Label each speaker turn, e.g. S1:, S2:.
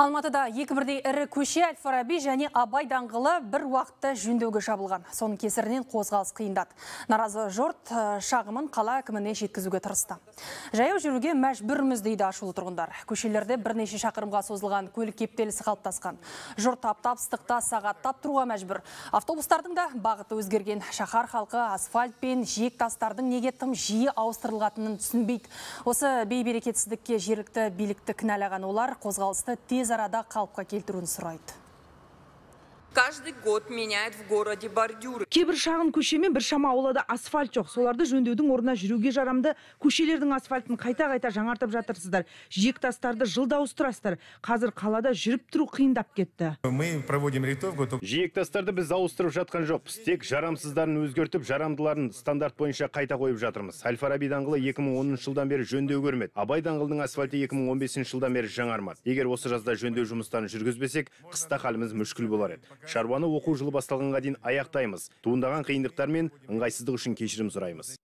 S1: Алматыда екі бірдей ірі көше әл фараби және абай даңғылы бір уақытта жөндеуге жабылған соның кесірінен қозғалыс қиындады наразы жұрт шағымын қала әкіміне жеткізуге тырысты жаяу жүруге мәжбүрміз дейді ашулы тұрғындар көшелерде бірнеше шақырымға созылған көлік кептелісі қалыптасқан жұрт аптап ыстықта сағаттап тұруға мәжбүр автобустардың да бағыты өзгерген шаһар халқы асфальт пен жиек тастардың неге тым жиі ауыстырылатынын түсінбейді осы бейберекетсіздікке жергілікті билікті кінәлаған олар қозғалысты тез арада қалыпқа келтіруін сұрайды каждый год меняют в городе
S2: бордюры кейбір шағын көшемен бір шама аулада асфальт жоқ соларды жөндеудің орнына жүруге жарамды көшелердің асфальтын қайта қайта жаңартып жатырсыздар жиектастарды жылда ауыстырасыздар қазір қалада жүріп тұру қиындап кетті
S3: мы проводим Жек тастарды біз ауыстырып жатқан жоқпыз тек жарамсыздарын өзгертіп жарамдыларын стандарт бойынша қайта қойып жатырмыз әл фараби даңғылы 2010 жылдан бері жөндеу көрмеді абай даңғылының асфальті 2015 жылдан бері жаңармады егер осы жазда жөндеу жұмыстарын жүргізбесек қыста халіміз мүшкіл болар еді шаруаны оқу жылы басталғанға дейін аяқтаймыз туындаған қиындықтар мен ыңғайсыздық үшін кешірім сұраймыз